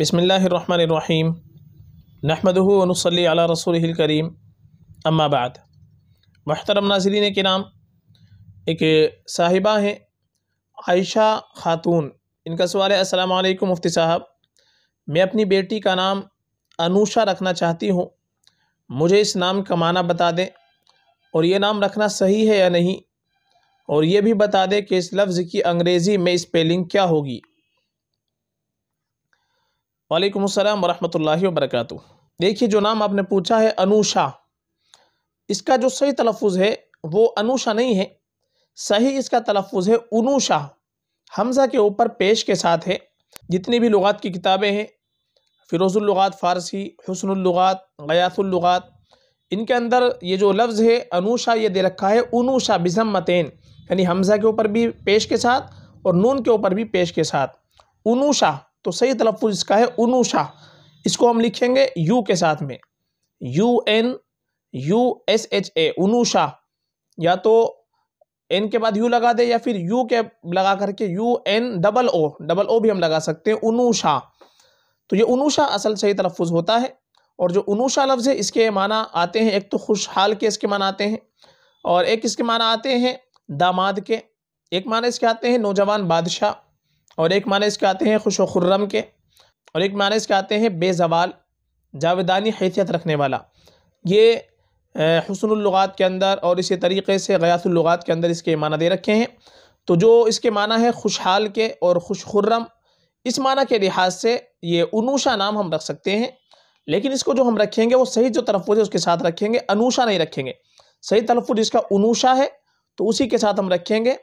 بسم اللہ الرحمن الرحیم و صلی علی رسول الکریم اما بعد محترم ناظرین کے نام ایک صاحبہ ہیں عائشہ خاتون ان کا سوال ہے السلام علیکم مفتی صاحب میں اپنی بیٹی کا نام انوشا رکھنا چاہتی ہوں مجھے اس نام کا معنی بتا دیں اور یہ نام رکھنا صحیح ہے یا نہیں اور یہ بھی بتا دیں کہ اس لفظ کی انگریزی میں اسپیلنگ کیا ہوگی وعلیکم السلام ورحمۃ اللہ وبرکاتہ دیکھیے جو نام آپ نے پوچھا ہے انوشا اس کا جو صحیح تلفظ ہے وہ انوشا نہیں ہے صحیح اس کا تلفظ ہے انوشا حمزہ کے اوپر پیش کے ساتھ ہے جتنی بھی لغات کی کتابیں ہیں فیروز اللغات فارسی حسن اللغات غیاث اللغات ان کے اندر یہ جو لفظ ہے انوشا یہ دے رکھا ہے انوشا بزم یعنی حمزہ کے اوپر بھی پیش کے ساتھ اور نون کے اوپر بھی پیش کے ساتھ انوشا تو صحیح تلفظ اس کا ہے انوشا اس کو ہم لکھیں گے یو کے ساتھ میں U N U S H A Anusha یا تو این کے بعد یو لگا دے یا پھر یو کے لگا کر کے U N double O double O بھی ہم لگا سکتے ہیں انوشا تو یہ انوشا اصل صحیح تلفظ ہوتا ہے اور جو انوشا لفظ ہے اس کے معنی آتے ہیں ایک تو خوشحال کے اس کے معنی آتے ہیں اور ایک اس کے معنی آتے ہیں داماد کے ایک معنی اس کے آتے ہیں نوجوان بادشاہ اور ایک معنی اس کے آتے ہیں خوش و خرم کے اور ایک معنی اس کے آتے ہیں بے زوال جاویدانی حیثیت رکھنے والا یہ حسن اللغات کے اندر اور اسی طریقے سے غیاث اللغات کے اندر اس کے معنی دے رکھے ہیں تو جو اس کے معنی ہے خوشحال کے اور خوش خرم اس معنی کے لحاظ سے یہ انوشا نام ہم رکھ سکتے ہیں لیکن اس کو جو ہم رکھیں گے وہ صحیح جو تلفظ ہے اس کے ساتھ رکھیں گے انوشا نہیں رکھیں گے صحیح تلفظ اس کا انوشا ہے تو اسی کے ساتھ ہم رکھیں گے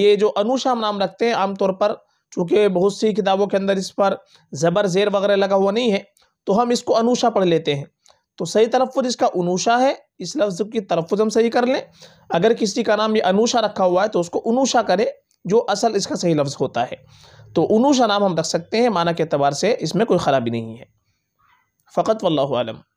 یہ جو انوشا ہم نام رکھتے ہیں عام طور پر چونکہ بہت سی کتابوں کے اندر اس پر زبر زیر وغیرہ لگا ہوا نہیں ہے تو ہم اس کو انوشا پڑھ لیتے ہیں تو صحیح تلفظ اس کا انوشا ہے اس لفظ کی تلفظ ہم صحیح کر لیں اگر کسی کا نام یہ انوشا رکھا ہوا ہے تو اس کو انوشا کرے جو اصل اس کا صحیح لفظ ہوتا ہے تو انوشا نام ہم رکھ سکتے ہیں معنی کے اعتبار سے اس میں کوئی خرابی نہیں ہے فقط واللہ علم